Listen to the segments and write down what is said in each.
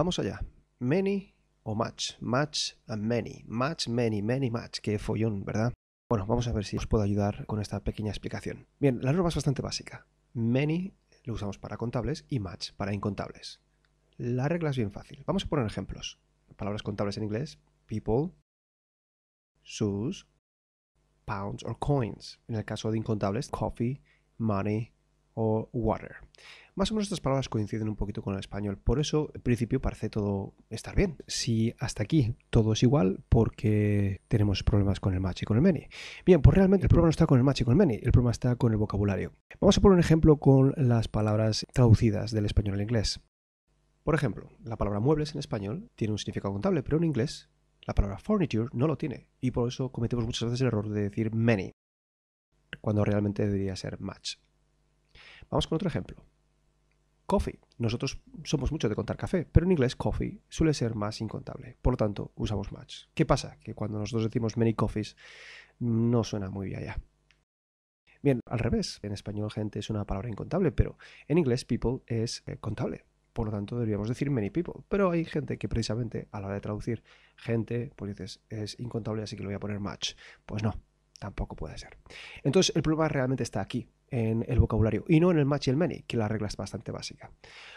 Vamos allá. Many o much. Much and many. Much, many, many, much. Qué follón, ¿verdad? Bueno, vamos a ver si os puedo ayudar con esta pequeña explicación. Bien, la norma es bastante básica. Many lo usamos para contables y much para incontables. La regla es bien fácil. Vamos a poner ejemplos. Palabras contables en inglés. People, shoes, pounds or coins. En el caso de incontables, coffee, money, o water. Más o menos estas palabras coinciden un poquito con el español, por eso en principio parece todo estar bien. Si hasta aquí todo es igual, porque tenemos problemas con el match y con el many? Bien, pues realmente el problema no está con el match y con el many, el problema está con el vocabulario. Vamos a poner un ejemplo con las palabras traducidas del español al inglés. Por ejemplo, la palabra muebles en español tiene un significado contable, pero en inglés la palabra furniture no lo tiene y por eso cometemos muchas veces el error de decir many, cuando realmente debería ser match. Vamos con otro ejemplo. Coffee. Nosotros somos muchos de contar café, pero en inglés coffee suele ser más incontable. Por lo tanto, usamos much. ¿Qué pasa? Que cuando nosotros decimos many coffees, no suena muy bien allá. Bien, al revés. En español, gente es una palabra incontable, pero en inglés, people es eh, contable. Por lo tanto, deberíamos decir many people. Pero hay gente que precisamente a la hora de traducir gente, pues dices, es incontable, así que le voy a poner much. Pues no, tampoco puede ser. Entonces, el problema realmente está aquí en el vocabulario y no en el match y el many, que la regla es bastante básica.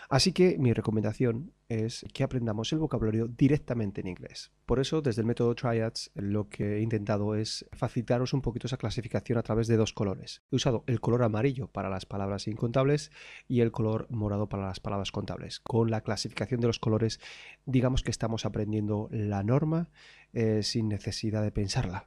Así que mi recomendación es que aprendamos el vocabulario directamente en inglés. Por eso, desde el método Triads, lo que he intentado es facilitaros un poquito esa clasificación a través de dos colores. He usado el color amarillo para las palabras incontables y el color morado para las palabras contables. Con la clasificación de los colores, digamos que estamos aprendiendo la norma eh, sin necesidad de pensarla.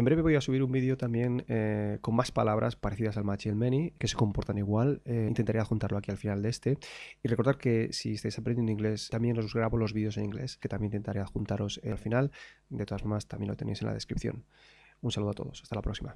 En breve voy a subir un vídeo también eh, con más palabras parecidas al match y el Many, que se comportan igual. Eh, intentaré juntarlo aquí al final de este. Y recordar que si estáis aprendiendo inglés, también os grabo los vídeos en inglés, que también intentaré juntaros eh, al final. De todas formas, también lo tenéis en la descripción. Un saludo a todos. Hasta la próxima.